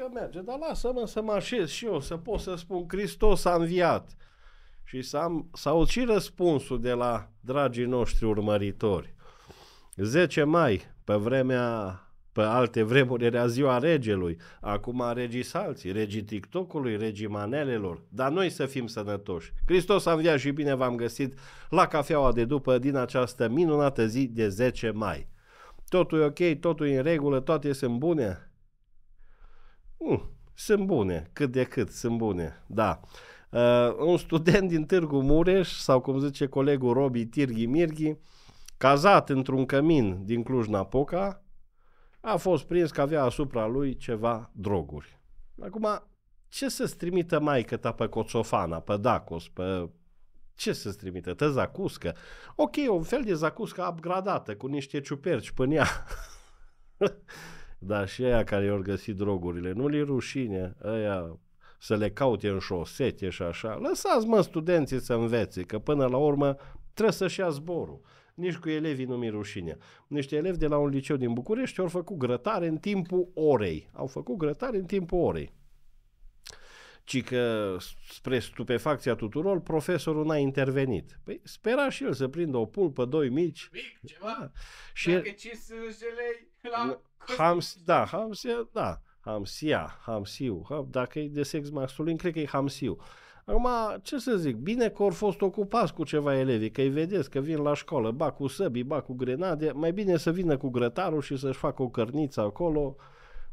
că merge, dar lasă-mă să mă așez și eu, să pot să spun Hristos a înviat. Și să, am, să aud și răspunsul de la dragii noștri urmăritori. 10 mai, pe vremea pe alte vremuri era ziua regelui, acum regii salții, regii TikTok-ului, regii manelelor, dar noi să fim sănătoși. Hristos a înviat și bine v-am găsit la cafeaua de după din această minunată zi de 10 mai. Totul e ok, totul e în regulă, toate sunt bune? Mm, sunt bune, cât de cât, sunt bune, da. Uh, un student din Târgu Mureș, sau cum zice colegul Robi Tirghi Mirghi, cazat într-un cămin din Cluj-Napoca, a fost prins că avea asupra lui ceva droguri. Acum, ce să-ți trimită maică ta pe Coțofana, pe Dacos, pe ce să-ți trimită? Te zacuscă. Ok, un fel de zacuscă upgradată cu niște ciuperci până ea. Dar și aia care i-au găsit drogurile, nu li rușine, aia să le caute în șosete și așa. Lăsați, mă, studenții să învețe, că până la urmă trebuie să-și ia zborul. Nici cu elevii nu mi rușine. Niște elevi de la un liceu din București au făcut grătare în timpul orei. Au făcut grătare în timpul orei ci că spre stupefacția tuturor, profesorul n-a intervenit. Păi spera și el să prindă o pulpă, doi mici. Mic, ceva? Și Dacă el... lei la Hams, da, Hamsia, da, Hamsia, Hamsiu, dacă e de sex masculin, cred că e Hamsiu. Acum, ce să zic, bine că au fost ocupați cu ceva elevi, că îi vedeți că vin la școală, ba cu săbii, ba cu grenade, mai bine să vină cu grătarul și să-și facă o cărniță acolo.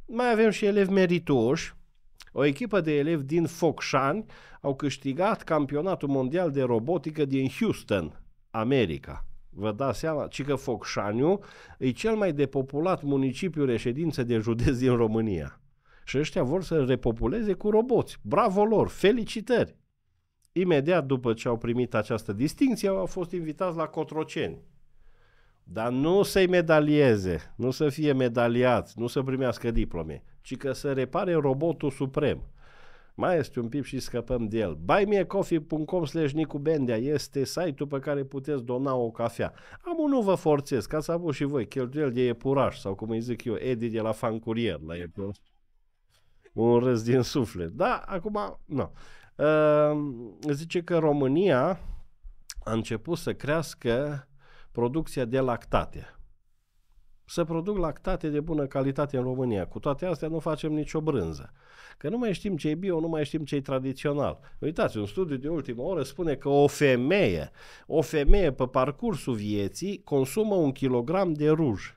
Mai avem și elevi merituoși, o echipă de elevi din Focșani au câștigat campionatul mondial de robotică din Houston, America vă dați seama, ci că Focșaniu e cel mai depopulat municipiu reședință de județ din România. Și ăștia vor să repopuleze cu roboți. Bravo lor! Felicitări! Imediat după ce au primit această distinție, au fost invitați la Cotroceni. Dar nu să-i medalieze, nu să fie medaliați, nu să primească diplome, ci că să repare robotul suprem. Mai este un pip și scăpăm de el. buymeacoffee.com slash Bendea este site-ul pe care puteți dona o cafea. Am nu vă forțez, ca să avut și voi cheltuieli de epuraș sau cum îi zic eu, Edi de la fan curier la epuraș. Un râs din suflet. Da, acum, nu. Uh, zice că România a început să crească producția de lactate. Să produc lactate de bună calitate în România. Cu toate astea nu facem nicio brânză. Că nu mai știm ce e bio, nu mai știm ce e tradițional. Uitați, un studiu de ultimă oră spune că o femeie, o femeie pe parcursul vieții consumă un kilogram de ruj.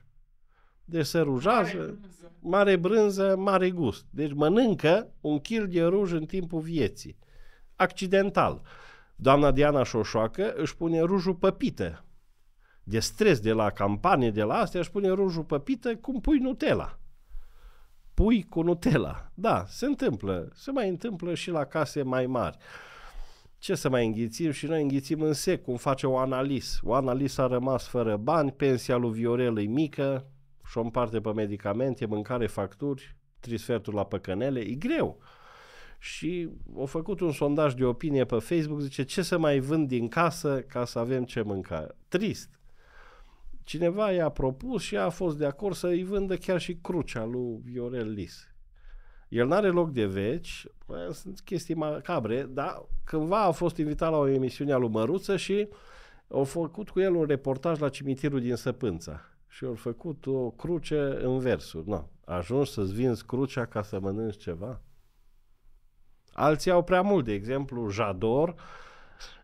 Deci se rujează, mare brânză, mare, brânză, mare gust. Deci mănâncă un kil de ruj în timpul vieții. Accidental. Doamna Diana Șoșoacă își pune rujul pe pită de stres, de la campanie, de la astea, își pune rujul pe pită cum pui Nutella. Pui cu Nutella. Da, se întâmplă. Se mai întâmplă și la case mai mari. Ce să mai înghițim? Și noi înghițim în sec, cum face o analiz. O analiz a rămas fără bani, pensia lui Viorel e mică, și o împarte pe medicamente, mâncare, facturi, trisferturi la păcănele, e greu. Și au făcut un sondaj de opinie pe Facebook, zice ce să mai vând din casă ca să avem ce mânca. Trist, cineva i-a propus și a fost de acord să îi vândă chiar și crucea lui Viorel Lis. El n are loc de veci, sunt chestii macabre, dar cândva a fost invitat la o emisiune a lui Măruță și au făcut cu el un reportaj la cimitirul din Săpânța și au făcut o cruce în versuri. No, ajungi să-ți vinzi crucea ca să mănânci ceva? Alții au prea mult, de exemplu, Jador,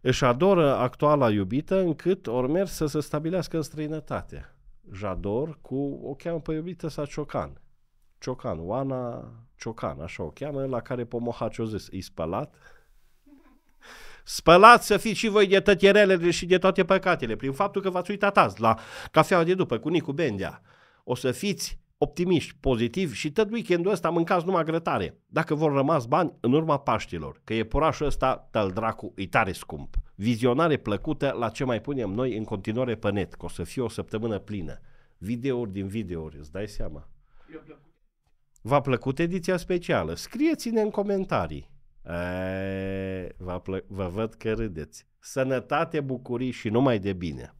își adoră actuala iubită încât ormer mers să se stabilească în străinătate. Jador cu o cheamă pe iubită sa Ciocan. Ciocan, Oana Ciocan, așa o cheamă, la care Pomohaci o zis, îi spălat. Spălat să fiți și voi de tătierelele și de toate păcatele, prin faptul că v-ați uitat azi la cafeaua de după cu Nicu Bendea. O să fiți optimiști, pozitivi și tot weekendul ăsta mâncați numai grătare. Dacă vor rămas bani în urma Paștilor, că e porașul ăsta, tăl dracu, e tare scump. Vizionare plăcută la ce mai punem noi în continuare pe net, că o să fie o săptămână plină. Videouri din videouri, îți dai seama. V-a plăcut ediția specială? Scrieți-ne în comentarii. E, vă, plă- vă văd că râdeți. Sănătate, bucurii și numai de bine!